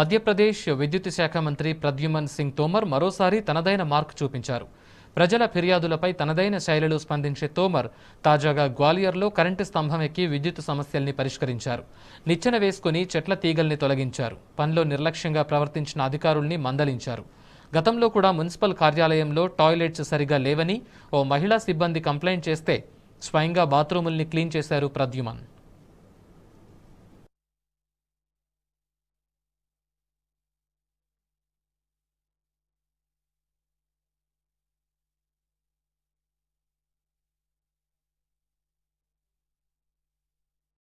మధ్యప్రదేశ్ విద్యుత్ శాఖ మంత్రి ప్రద్యుమన్ సింగ్ తోమర్ మరోసారి తనదైన మార్క్ చూపించారు ప్రజల ఫిర్యాదులపై తనదైన శైలిలో స్పందించే తోమర్ తాజాగా గ్వాలియర్లో కరెంటు స్తంభం ఎక్కి విద్యుత్ సమస్యల్ని పరిష్కరించారు నిచ్చెన వేసుకుని చెట్ల తీగల్ని తొలగించారు పనిలో నిర్లక్ష్యంగా ప్రవర్తించిన అధికారుల్ని మందలించారు గతంలో కూడా మున్సిపల్ కార్యాలయంలో టాయిలెట్స్ సరిగా లేవని ఓ మహిళా సిబ్బంది కంప్లైంట్ చేస్తే స్వయంగా బాత్రూముల్ని క్లీన్ చేశారు ప్రద్యుమన్